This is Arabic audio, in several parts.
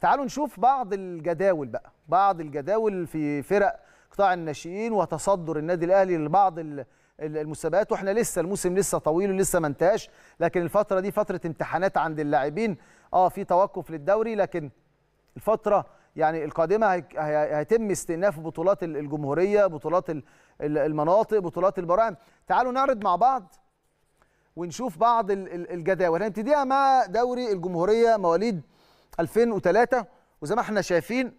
تعالوا نشوف بعض الجداول بقى بعض الجداول في فرق قطاع الناشئين وتصدر النادي الاهلي لبعض المسابقات واحنا لسه الموسم لسه طويل ولسه ما انتهاش لكن الفتره دي فتره امتحانات عند اللاعبين اه في توقف للدوري لكن الفتره يعني القادمه هيتم استئناف بطولات الجمهوريه بطولات المناطق بطولات البراعم تعالوا نعرض مع بعض ونشوف بعض الجداول هنبتديها مع دوري الجمهوريه مواليد 2003 وزي ما احنا شايفين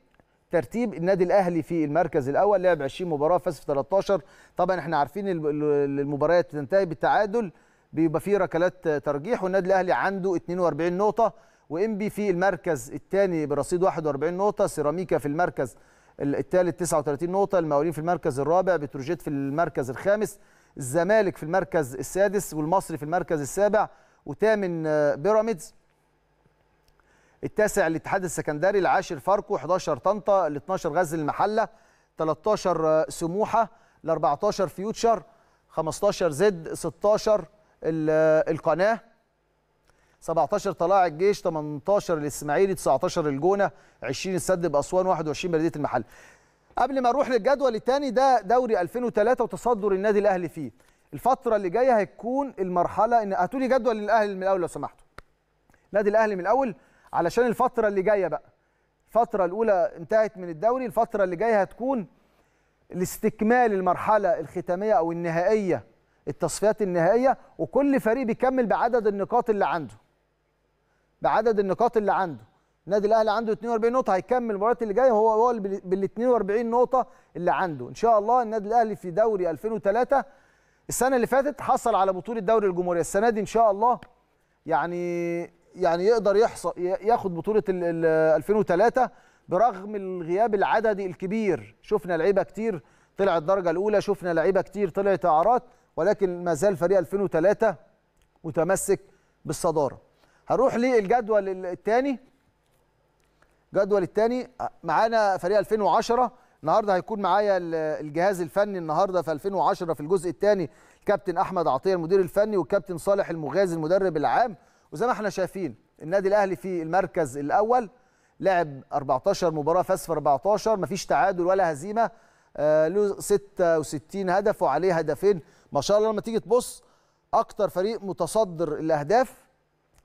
ترتيب النادي الاهلي في المركز الاول لعب 20 مباراه فاز في 13 طبعا احنا عارفين المباريات تنتهي بالتعادل بيبقى فيه ركلات ترجيح والنادي الاهلي عنده 42 نقطه وانبي في المركز الثاني برصيد 41 نقطه سيراميكا في المركز الثالث 39 نقطه المقاولين في المركز الرابع بتروجيت في المركز الخامس الزمالك في المركز السادس والمصري في المركز السابع وثامن بيراميدز التاسع الاتحاد السكندري العاشر فاركو 11 طنطا ال 12 غزل المحله 13 سموحه ال 14 فيوتشر 15 زد 16 القناه 17 طلاع الجيش 18 الاسماعيلي 19 الجونه 20 السد باسوان 21 بلديه المحل قبل ما نروح للجدول الثاني ده دوري 2003 وتصدر النادي الاهلي فيه الفتره اللي جايه هتكون المرحله ان هاتوا لي جدول الاهلي من الاول لو سمحتوا النادي الاهلي من الاول علشان الفتره اللي جايه بقى الفتره الاولى انتهت من الدوري الفتره اللي جايه هتكون لاستكمال المرحله الختاميه او النهائيه التصفيات النهائيه وكل فريق بيكمل بعدد النقاط اللي عنده بعدد النقاط اللي عنده النادي الاهلي عنده 42 نقطه هيكمل المباريات اللي جايه هو هو بال 42 نقطه اللي عنده ان شاء الله النادي الاهلي في دوري 2003 السنه اللي فاتت حصل على بطوله دوري الجمهوريه السنه دي ان شاء الله يعني يعني يقدر يحصل ياخد بطوله 2003 برغم الغياب العددي الكبير شفنا لعيبه كتير طلعت الدرجه الاولى شفنا لعيبه كتير طلعت اعارات ولكن ما زال فريق 2003 متمسك بالصداره هروح للجدول الثاني الجدول الثاني معانا فريق 2010 النهارده هيكون معايا الجهاز الفني النهارده في 2010 في الجزء الثاني الكابتن احمد عطيه المدير الفني والكابتن صالح المغازي المدرب العام وزي ما احنا شايفين النادي الاهلي في المركز الاول لعب 14 مباراه فاز في 14 مفيش تعادل ولا هزيمه آه، له 66 هدف وعليه هدفين ما شاء الله لما تيجي تبص اكتر فريق متصدر الاهداف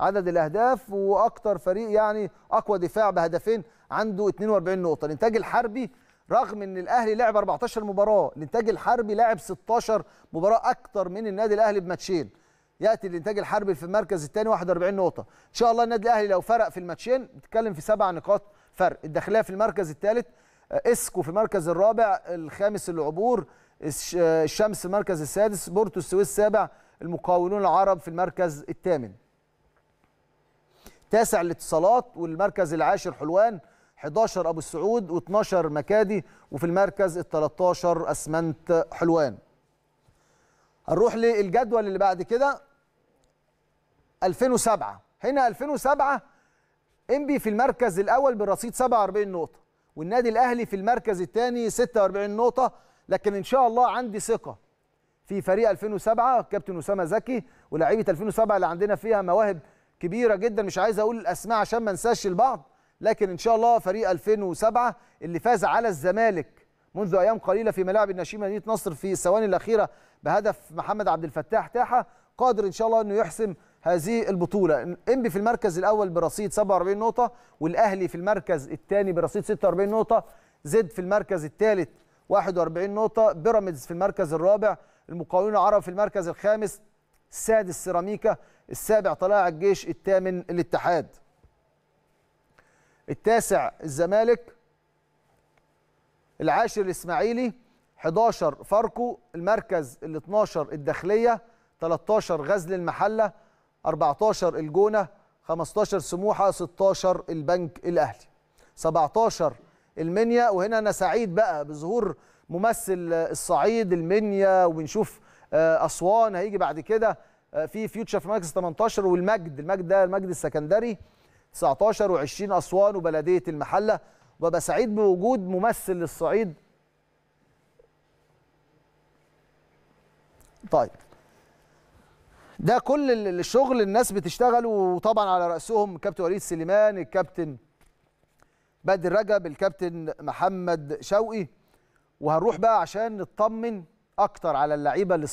عدد الاهداف واكتر فريق يعني اقوى دفاع بهدفين عنده 42 نقطه الانتاج الحربي رغم ان الاهلي لعب 14 مباراه الانتاج الحربي لعب 16 مباراه اكتر من النادي الاهلي بماتشين ياتي الانتاج الحربي في المركز الثاني 41 نقطه ان شاء الله النادي الاهلي لو فرق في الماتشين بتتكلم في سبع نقاط فرق الداخليه في المركز الثالث آه، اسكو في المركز الرابع الخامس العبور آه، الشمس في المركز السادس بورتو السويس السابع المقاولون العرب في المركز الثامن تاسع الاتصالات والمركز العاشر حلوان 11 ابو السعود و12 مكادي وفي المركز ال13 اسمنت حلوان هنروح للجدول اللي بعد كده 2007 هنا 2007 انبي في المركز الاول برصيد 47 نقطه والنادي الاهلي في المركز الثاني 46 نقطه لكن ان شاء الله عندي ثقه في فريق 2007 كابتن اسامه زكي ولاعيبه 2007 اللي عندنا فيها مواهب كبيره جدا مش عايز اقول الاسماء عشان ما انساش البعض لكن ان شاء الله فريق 2007 اللي فاز على الزمالك منذ ايام قليله في ملاعب الناشئين مدينه نصر في الثواني الاخيره بهدف محمد عبد الفتاح تاحه قادر ان شاء الله انه يحسم هذه البطوله انبي في المركز الاول برصيد 47 نقطه والاهلي في المركز الثاني برصيد 46 نقطه زد في المركز الثالث 41 نقطه بيراميدز في المركز الرابع المقاولون العرب في المركز الخامس السادس سيراميكا السابع طلائع الجيش الثامن الاتحاد التاسع الزمالك العاشر الاسماعيلي 11 فاركو المركز ال 12 الداخليه 13 غزل المحله 14 الجونة 15 سموحة 16 البنك الأهلي 17 المنيا وهنا أنا سعيد بقى بظهور ممثل الصعيد المنيا وبنشوف آه، أسوان هيجي بعد كده آه، في فيوتشر في مركز 18 والمجد المجد ده المجد السكندري 19 و20 أسوان وبلدية المحلة وببقى سعيد بوجود ممثل للصعيد طيب ده كل الشغل الناس بتشتغله وطبعا على راسهم كابتن وليد سليمان الكابتن بدر رجب الكابتن محمد شوقي وهنروح بقى عشان نطمن اكتر على اللعيبه اللي